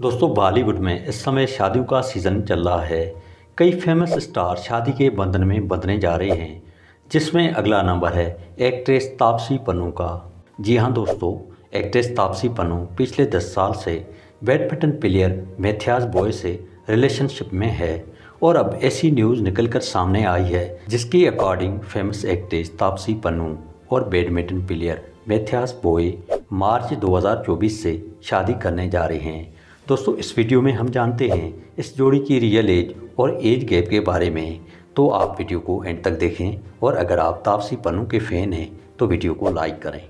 दोस्तों बॉलीवुड में इस समय शादियों का सीज़न चल रहा है कई फेमस स्टार शादी के बंधन में बंधने जा रहे हैं जिसमें अगला नंबर है एक्ट्रेस तापसी पन्नू का जी हाँ दोस्तों एक्ट्रेस तापसी पन्नू पिछले दस साल से बैडमिंटन प्लेयर मेथियाज बॉय से रिलेशनशिप में है और अब ऐसी न्यूज़ निकल कर सामने आई है जिसके according famous actress Taapsee Pannu और badminton player Mathias Boe March दो से शादी करने जा रहे हैं दोस्तों इस वीडियो में हम जानते हैं इस जोड़ी की रियल एज और एज गैप के बारे में तो आप वीडियो को एंड तक देखें और अगर आप तापसी पन्नू के फ़ैन हैं तो वीडियो को लाइक करें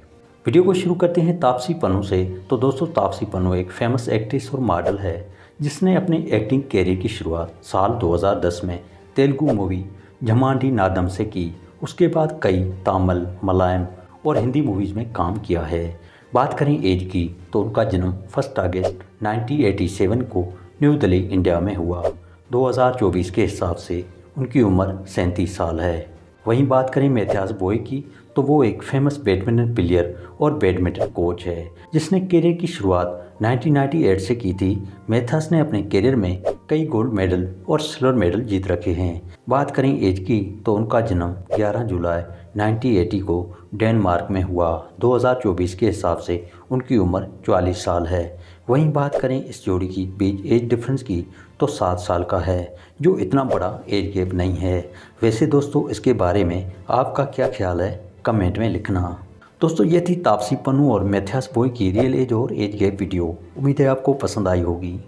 वीडियो को शुरू करते हैं तापसी पन्नू से तो दोस्तों तापसी पन्नू एक फेमस एक्ट्रेस और मॉडल है जिसने अपने एक्टिंग कैरियर की शुरुआत साल 2010 में तेलुगु मूवी झमांडी नादम से की उसके बाद कई तमिल मलयालम और हिंदी मूवीज़ में काम किया है बात करें एज की तो उनका जन्म फर्स्ट अगस्त 1987 को न्यू दिल्ली इंडिया में हुआ 2024 के हिसाब से उनकी उम्र सैंतीस साल है वहीं बात करें मैथ्यास बॉय की तो वो एक फेमस बैडमिंटन प्लेयर और बैडमिंटन कोच है जिसने करियर की शुरुआत 1998 से की थी मेथास ने अपने करियर में कई गोल्ड मेडल और सिल्वर मेडल जीत रखे हैं बात करें एज की तो उनका जन्म 11 जुलाई 1980 को डेनमार्क में हुआ 2024 के हिसाब से उनकी उम्र 44 साल है वहीं बात करें इस जोड़ी की बीच एज डिफरेंस की तो सात साल का है जो इतना बड़ा एज गैप नहीं है वैसे दोस्तों इसके बारे में आपका क्या ख्याल है कमेंट में लिखना दोस्तों ये थी तापसी पन्नू और मैथ्यास बोई की रियल एज और एज गैप वीडियो उम्मीद है आपको पसंद आई होगी